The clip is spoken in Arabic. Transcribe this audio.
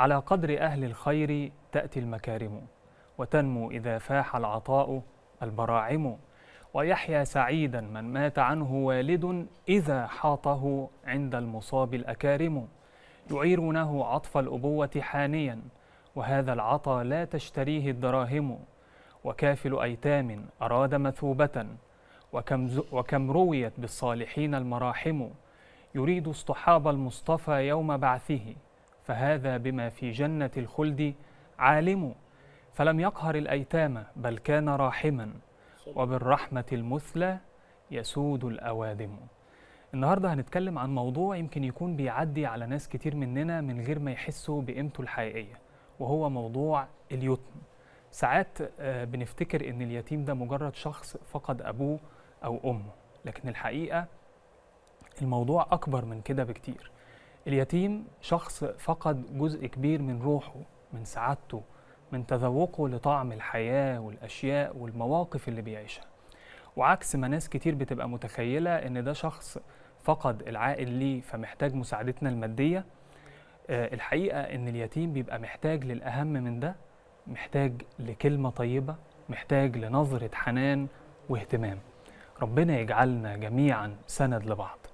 على قدر أهل الخير تأتي المكارم وتنمو إذا فاح العطاء البراعم ويحيا سعيدا من مات عنه والد إذا حاطه عند المصاب الأكارم يعيرونه عطف الأبوة حانيا وهذا العطا لا تشتريه الدراهم وكافل أيتام أراد مثوبة وكم, وكم رويت بالصالحين المراحم يريد اصطحاب المصطفى يوم بعثه فهذا بما في جنة الخلد عالم فلم يقهر الأيتام بل كان راحما وبالرحمة المثلى يسود الأوادم النهاردة هنتكلم عن موضوع يمكن يكون بيعدي على ناس كتير مننا من غير ما يحسوا بقيمته الحقيقية وهو موضوع اليتم ساعات آه، بنفتكر ان اليتيم ده مجرد شخص فقد ابوه او امه لكن الحقيقه الموضوع اكبر من كده بكتير اليتيم شخص فقد جزء كبير من روحه من سعادته من تذوقه لطعم الحياة والأشياء والمواقف اللي بيعيشها وعكس ما ناس كتير بتبقى متخيلة إن ده شخص فقد العائل ليه فمحتاج مساعدتنا المادية آه، الحقيقة إن اليتيم بيبقى محتاج للأهم من ده محتاج لكلمة طيبة محتاج لنظرة حنان واهتمام ربنا يجعلنا جميعا سند لبعض